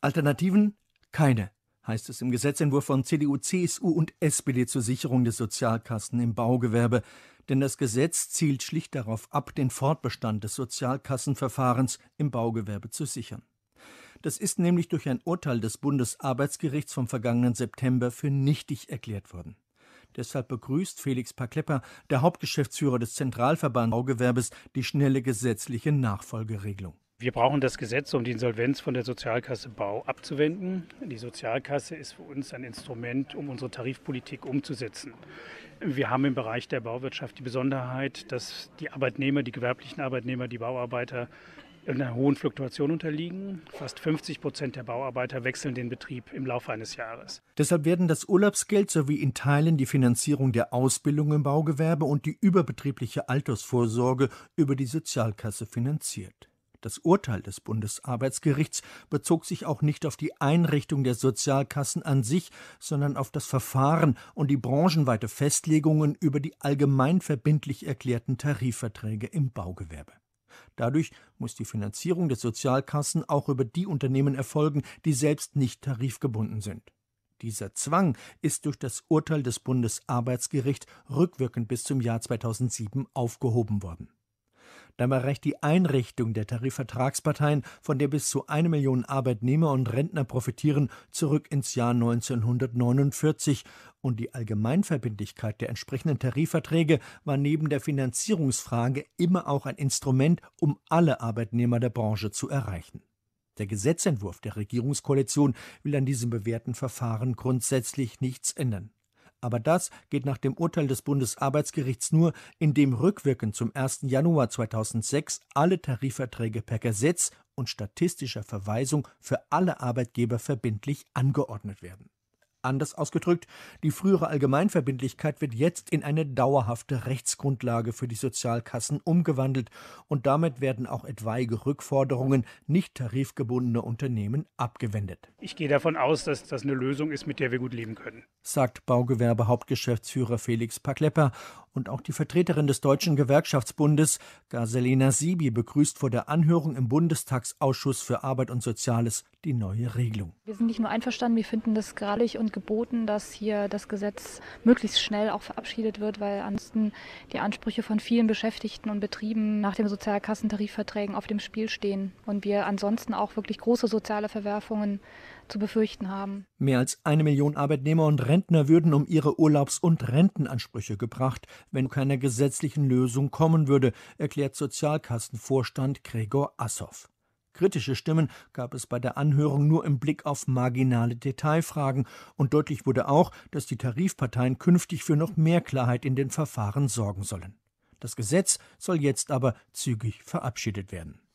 Alternativen keine, heißt es im Gesetzentwurf von CDU, CSU und SPD zur Sicherung des Sozialkassen im Baugewerbe, denn das Gesetz zielt schlicht darauf ab, den Fortbestand des Sozialkassenverfahrens im Baugewerbe zu sichern. Das ist nämlich durch ein Urteil des Bundesarbeitsgerichts vom vergangenen September für nichtig erklärt worden. Deshalb begrüßt Felix Paklepper, der Hauptgeschäftsführer des Zentralverbandes Baugewerbes, die schnelle gesetzliche Nachfolgeregelung. Wir brauchen das Gesetz, um die Insolvenz von der Sozialkasse Bau abzuwenden. Die Sozialkasse ist für uns ein Instrument, um unsere Tarifpolitik umzusetzen. Wir haben im Bereich der Bauwirtschaft die Besonderheit, dass die Arbeitnehmer, die gewerblichen Arbeitnehmer, die Bauarbeiter einer hohen Fluktuation unterliegen. Fast 50 Prozent der Bauarbeiter wechseln den Betrieb im Laufe eines Jahres. Deshalb werden das Urlaubsgeld sowie in Teilen die Finanzierung der Ausbildung im Baugewerbe und die überbetriebliche Altersvorsorge über die Sozialkasse finanziert. Das Urteil des Bundesarbeitsgerichts bezog sich auch nicht auf die Einrichtung der Sozialkassen an sich, sondern auf das Verfahren und die branchenweite Festlegungen über die allgemein verbindlich erklärten Tarifverträge im Baugewerbe. Dadurch muss die Finanzierung der Sozialkassen auch über die Unternehmen erfolgen, die selbst nicht tarifgebunden sind. Dieser Zwang ist durch das Urteil des Bundesarbeitsgerichts rückwirkend bis zum Jahr 2007 aufgehoben worden. Dabei reicht die Einrichtung der Tarifvertragsparteien, von der bis zu eine Million Arbeitnehmer und Rentner profitieren, zurück ins Jahr 1949 und die Allgemeinverbindlichkeit der entsprechenden Tarifverträge war neben der Finanzierungsfrage immer auch ein Instrument, um alle Arbeitnehmer der Branche zu erreichen. Der Gesetzentwurf der Regierungskoalition will an diesem bewährten Verfahren grundsätzlich nichts ändern. Aber das geht nach dem Urteil des Bundesarbeitsgerichts nur, indem rückwirkend zum 1. Januar 2006 alle Tarifverträge per Gesetz und statistischer Verweisung für alle Arbeitgeber verbindlich angeordnet werden Anders ausgedrückt, die frühere Allgemeinverbindlichkeit wird jetzt in eine dauerhafte Rechtsgrundlage für die Sozialkassen umgewandelt und damit werden auch etwaige Rückforderungen nicht tarifgebundener Unternehmen abgewendet. Ich gehe davon aus, dass das eine Lösung ist, mit der wir gut leben können, sagt Baugewerbehauptgeschäftsführer Felix Paklepper und auch die Vertreterin des Deutschen Gewerkschaftsbundes, Gaselina Siebi, begrüßt vor der Anhörung im Bundestagsausschuss für Arbeit und Soziales die neue Regelung. Wir sind nicht nur einverstanden, wir finden es gerade und geboten, dass hier das Gesetz möglichst schnell auch verabschiedet wird, weil ansonsten die Ansprüche von vielen Beschäftigten und Betrieben nach den Sozialkassentarifverträgen auf dem Spiel stehen und wir ansonsten auch wirklich große soziale Verwerfungen zu befürchten haben. Mehr als eine Million Arbeitnehmer und Rentner würden um ihre Urlaubs- und Rentenansprüche gebracht, wenn keine gesetzlichen Lösung kommen würde, erklärt Sozialkassenvorstand Gregor Assoff. Kritische Stimmen gab es bei der Anhörung nur im Blick auf marginale Detailfragen, und deutlich wurde auch, dass die Tarifparteien künftig für noch mehr Klarheit in den Verfahren sorgen sollen. Das Gesetz soll jetzt aber zügig verabschiedet werden.